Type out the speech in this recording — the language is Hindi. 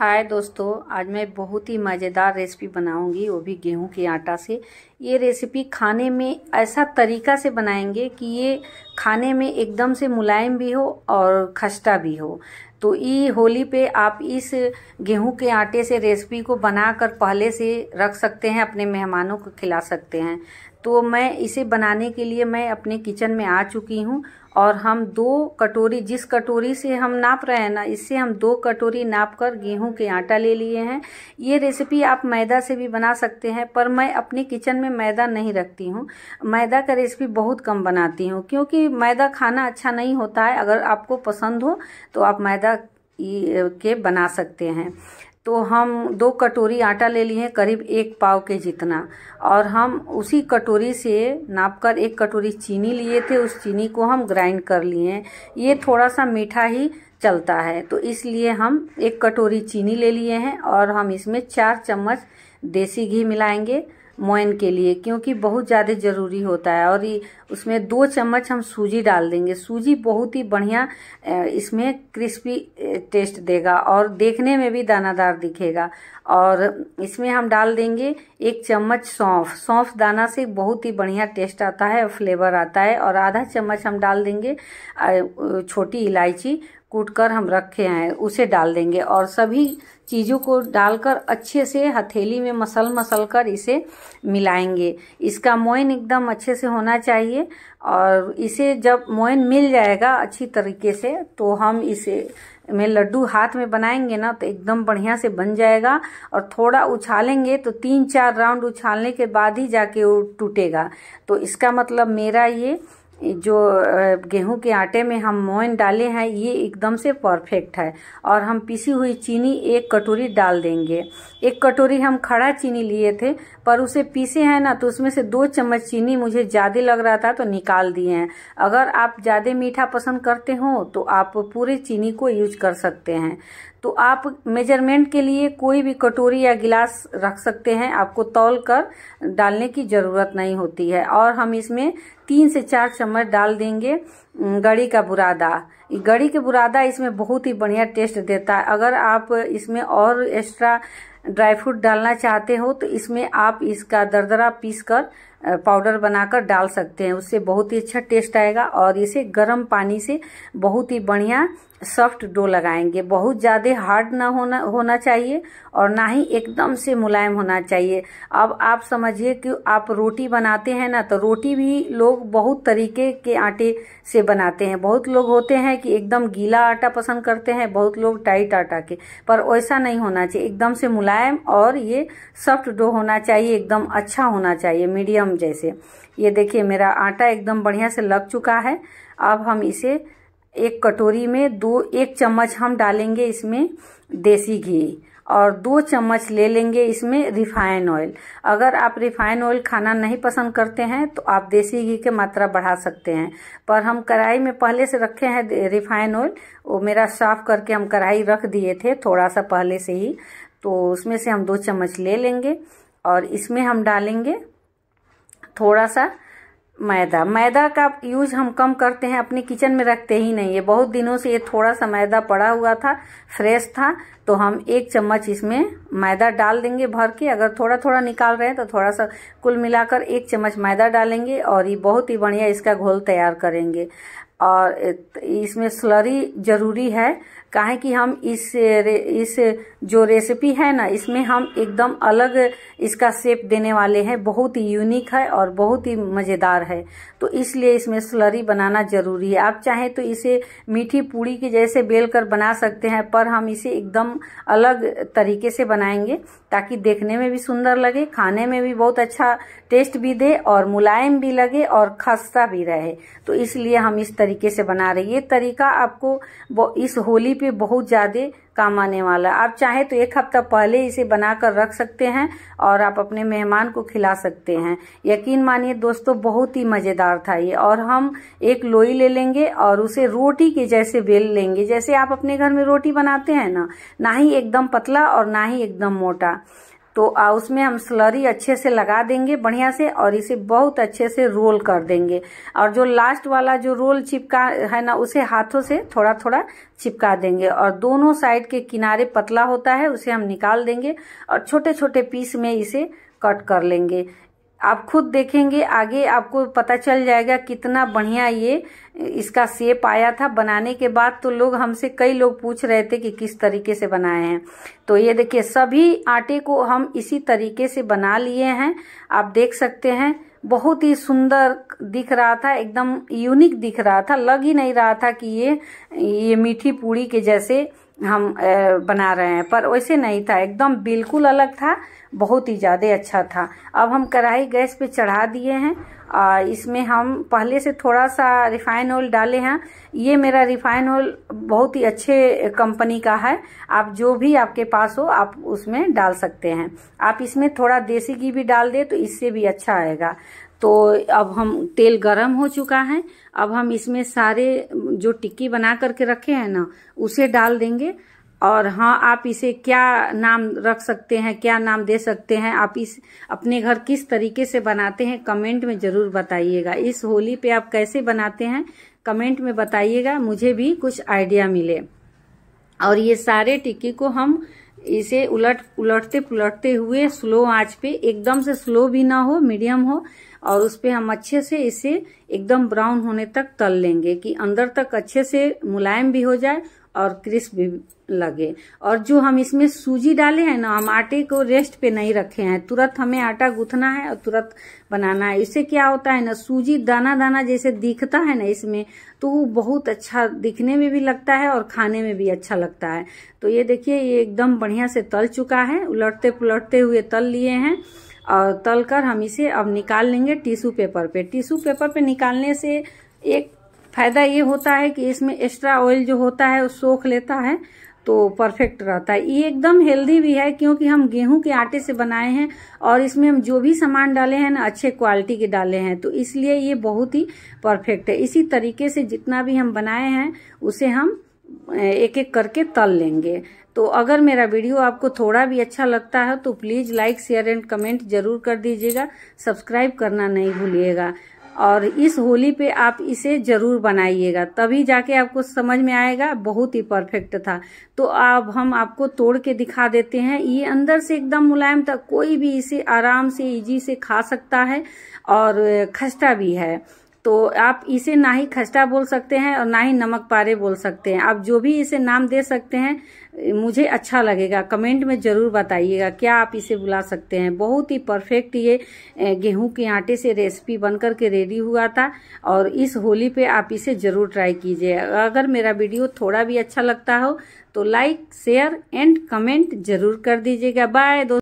हाय दोस्तों आज मैं बहुत ही मज़ेदार रेसिपी बनाऊंगी वो भी गेहूं के आटा से ये रेसिपी खाने में ऐसा तरीका से बनाएंगे कि ये खाने में एकदम से मुलायम भी हो और खस्ता भी हो तो ये होली पे आप इस गेहूं के आटे से रेसिपी को बनाकर पहले से रख सकते हैं अपने मेहमानों को खिला सकते हैं तो मैं इसे बनाने के लिए मैं अपने किचन में आ चुकी हूँ और हम दो कटोरी जिस कटोरी से हम नाप रहे हैं ना इससे हम दो कटोरी नाप कर गेहूं के आटा ले लिए हैं ये रेसिपी आप मैदा से भी बना सकते हैं पर मैं अपने किचन में मैदा नहीं रखती हूँ मैदा का रेसिपी बहुत कम बनाती हूँ क्योंकि मैदा खाना अच्छा नहीं होता है अगर आपको पसंद हो तो आप मैदा के बना सकते हैं तो हम दो कटोरी आटा ले लिए करीब एक पाव के जितना और हम उसी कटोरी से नापकर एक कटोरी चीनी लिए थे उस चीनी को हम ग्राइंड कर लिए ये थोड़ा सा मीठा ही चलता है तो इसलिए हम एक कटोरी चीनी ले लिए हैं और हम इसमें चार चम्मच देसी घी मिलाएंगे मोयन के लिए क्योंकि बहुत ज़्यादा ज़रूरी होता है और उसमें दो चम्मच हम सूजी डाल देंगे सूजी बहुत ही बढ़िया इसमें क्रिस्पी टेस्ट देगा और देखने में भी दानादार दिखेगा और इसमें हम डाल देंगे एक चम्मच सौंफ सौंफ दाना से बहुत ही बढ़िया टेस्ट आता है फ्लेवर आता है और आधा चम्मच हम डाल देंगे छोटी इलायची कूट कर हम रखे हैं उसे डाल देंगे और सभी चीज़ों को डालकर अच्छे से हथेली में मसल मसल कर इसे मिलाएंगे इसका मोइन एकदम अच्छे से होना चाहिए और इसे जब मोइन मिल जाएगा अच्छी तरीके से तो हम इसे में लड्डू हाथ में बनाएंगे ना तो एकदम बढ़िया से बन जाएगा और थोड़ा उछालेंगे तो तीन चार राउंड उछालने के बाद ही जाके वो टूटेगा तो इसका मतलब मेरा ये जो गेहूं के आटे में हम मोइन डाले हैं ये एकदम से परफेक्ट है और हम पिसी हुई चीनी एक कटोरी डाल देंगे एक कटोरी हम खड़ा चीनी लिए थे पर उसे पीसे हैं ना तो उसमें से दो चम्मच चीनी मुझे ज़्यादा लग रहा था तो निकाल दिए हैं अगर आप ज़्यादा मीठा पसंद करते हो तो आप पूरे चीनी को यूज कर सकते हैं तो आप मेजरमेंट के लिए कोई भी कटोरी या गिलास रख सकते हैं आपको तौल कर डालने की ज़रूरत नहीं होती है और हम इसमें तीन से चार चम्मच डाल देंगे गड़ी का बुरादा गड़ी के बुरादा इसमें बहुत ही बढ़िया टेस्ट देता है अगर आप इसमें और एक्स्ट्रा ड्राई फ्रूट डालना चाहते हो तो इसमें आप इसका दरदरा पीस कर पाउडर बनाकर डाल सकते हैं उससे बहुत ही अच्छा टेस्ट आएगा और इसे गर्म पानी से बहुत ही बढ़िया सॉफ्ट डो लगाएंगे बहुत ज़्यादा हार्ड ना होना होना चाहिए और ना ही एकदम से मुलायम होना चाहिए अब आप समझिए कि आप रोटी बनाते हैं ना तो रोटी भी लोग बहुत तरीके के आटे से बनाते हैं बहुत लोग होते हैं कि एकदम गीला आटा पसंद करते हैं बहुत लोग टाइट आटा के पर ऐसा नहीं होना चाहिए एकदम से मुलायम मुलायम और ये सॉफ्ट डो होना चाहिए एकदम अच्छा होना चाहिए मीडियम जैसे ये देखिए मेरा आटा एकदम बढ़िया से लग चुका है अब हम इसे एक कटोरी में दो एक चम्मच हम डालेंगे इसमें देसी घी और दो चम्मच ले लेंगे इसमें रिफाइन ऑयल अगर आप रिफाइन ऑयल खाना नहीं पसंद करते हैं तो आप देसी घी की मात्रा बढ़ा सकते हैं पर हम कढ़ाई में पहले से रखे हैं रिफाइन ऑयल वो मेरा साफ करके हम कढ़ाई रख दिए थे थोड़ा सा पहले से ही तो उसमें से हम दो चम्मच ले लेंगे और इसमें हम डालेंगे थोड़ा सा मैदा मैदा का यूज हम कम करते हैं अपने किचन में रखते ही नहीं है बहुत दिनों से ये थोड़ा सा मैदा पड़ा हुआ था फ्रेश था तो हम एक चम्मच इसमें मैदा डाल देंगे भर के अगर थोड़ा थोड़ा निकाल रहे हैं तो थोड़ा सा कुल मिलाकर एक चम्मच मैदा डालेंगे और ये बहुत ही बढ़िया इसका घोल तैयार करेंगे और इसमें स्लरी जरूरी है काहे कि हम इस रे, इस जो रेसिपी है ना इसमें हम एकदम अलग इसका शेप देने वाले हैं बहुत ही यूनिक है और बहुत ही मज़ेदार है तो इसलिए इसमें स्लरी बनाना ज़रूरी है आप चाहें तो इसे मीठी पूड़ी के जैसे बेल कर बना सकते हैं पर हम इसे एकदम अलग तरीके से बनाएंगे ताकि देखने में भी सुंदर लगे खाने में भी बहुत अच्छा टेस्ट भी दे और मुलायम भी लगे और खस्ता भी रहे तो इसलिए हम इस तरीके से बना रहे ये तरीका आपको इस होली पे बहुत ज़्यादा काम आने वाला आप चाहें तो एक हफ्ता पहले इसे बनाकर रख सकते हैं और आप अपने मेहमान को खिला सकते हैं यकीन मानिए दोस्तों बहुत ही मज़ेदार था ये और हम एक लोई ले लेंगे और उसे रोटी के जैसे बेल लेंगे जैसे आप अपने घर में रोटी बनाते हैं ना ना ही एकदम पतला और ना ही एकदम मोटा तो आ उसमें हम स्लरी अच्छे से लगा देंगे बढ़िया से और इसे बहुत अच्छे से रोल कर देंगे और जो लास्ट वाला जो रोल चिपका है ना उसे हाथों से थोड़ा थोड़ा चिपका देंगे और दोनों साइड के किनारे पतला होता है उसे हम निकाल देंगे और छोटे छोटे पीस में इसे कट कर लेंगे आप खुद देखेंगे आगे आपको पता चल जाएगा कितना बढ़िया ये इसका सेप आया था बनाने के बाद तो लोग हमसे कई लोग पूछ रहे थे कि किस तरीके से बनाए हैं तो ये देखिए सभी आटे को हम इसी तरीके से बना लिए हैं आप देख सकते हैं बहुत ही सुंदर दिख रहा था एकदम यूनिक दिख रहा था लग ही नहीं रहा था कि ये ये मीठी पूड़ी के जैसे हम बना रहे हैं पर वैसे नहीं था एकदम बिल्कुल अलग था बहुत ही ज़्यादा अच्छा था अब हम कढ़ाई गैस पे चढ़ा दिए हैं और इसमें हम पहले से थोड़ा सा रिफाइन ऑयल डाले हैं ये मेरा रिफाइन ऑयल बहुत ही अच्छे कंपनी का है आप जो भी आपके पास हो आप उसमें डाल सकते हैं आप इसमें थोड़ा देसी घी भी डाल दें तो इससे भी अच्छा आएगा तो अब हम तेल गरम हो चुका है अब हम इसमें सारे जो टिक्की बना करके रखे हैं ना उसे डाल देंगे और हाँ आप इसे क्या नाम रख सकते हैं क्या नाम दे सकते हैं आप इस अपने घर किस तरीके से बनाते हैं कमेंट में ज़रूर बताइएगा इस होली पे आप कैसे बनाते हैं कमेंट में बताइएगा मुझे भी कुछ आइडिया मिले और ये सारे टिक्की को हम इसे उलट उलटते पुलटते हुए स्लो आंच पे एकदम से स्लो भी ना हो मीडियम हो और उस पर हम अच्छे से इसे एकदम ब्राउन होने तक तल लेंगे कि अंदर तक अच्छे से मुलायम भी हो जाए और क्रिस्प भी लगे और जो हम इसमें सूजी डाले हैं ना हम आटे को रेस्ट पे नहीं रखे हैं तुरंत हमें आटा गूथना है और तुरंत बनाना है इससे क्या होता है ना सूजी दाना दाना जैसे दिखता है ना इसमें तो वो बहुत अच्छा दिखने में भी लगता है और खाने में भी अच्छा लगता है तो ये देखिए ये एकदम बढ़िया से तल चुका है उलटते पुलटते हुए तल लिए हैं और तल कर हम इसे अब निकाल लेंगे टिश्यू पेपर पे टिश्यू पेपर पे निकालने से एक फायदा ये होता है कि इसमें एक्स्ट्रा ऑयल जो होता है वो सोख लेता है तो परफेक्ट रहता है ये एकदम हेल्दी भी है क्योंकि हम गेहूं के आटे से बनाए हैं और इसमें हम जो भी सामान डाले हैं ना अच्छे क्वालिटी के डाले हैं तो इसलिए ये बहुत ही परफेक्ट है इसी तरीके से जितना भी हम बनाए हैं उसे हम एक एक करके तल लेंगे तो अगर मेरा वीडियो आपको थोड़ा भी अच्छा लगता है तो please like share and comment जरूर कर दीजिएगा सब्सक्राइब करना नहीं भूलिएगा और इस होली पे आप इसे ज़रूर बनाइएगा तभी जाके आपको समझ में आएगा बहुत ही परफेक्ट था तो अब हम आपको तोड़ के दिखा देते हैं ये अंदर से एकदम मुलायम था कोई भी इसे आराम से इजी से खा सकता है और खस्ता भी है तो आप इसे ना ही खस्ता बोल सकते हैं और ना ही नमक पारे बोल सकते हैं आप जो भी इसे नाम दे सकते हैं मुझे अच्छा लगेगा कमेंट में ज़रूर बताइएगा क्या आप इसे बुला सकते हैं बहुत ही परफेक्ट ये गेहूं के आटे से रेसिपी बनकर के रेडी हुआ था और इस होली पे आप इसे ज़रूर ट्राई कीजिए अगर मेरा वीडियो थोड़ा भी अच्छा लगता हो तो लाइक शेयर एंड कमेंट जरूर कर दीजिएगा बाय दोस्तों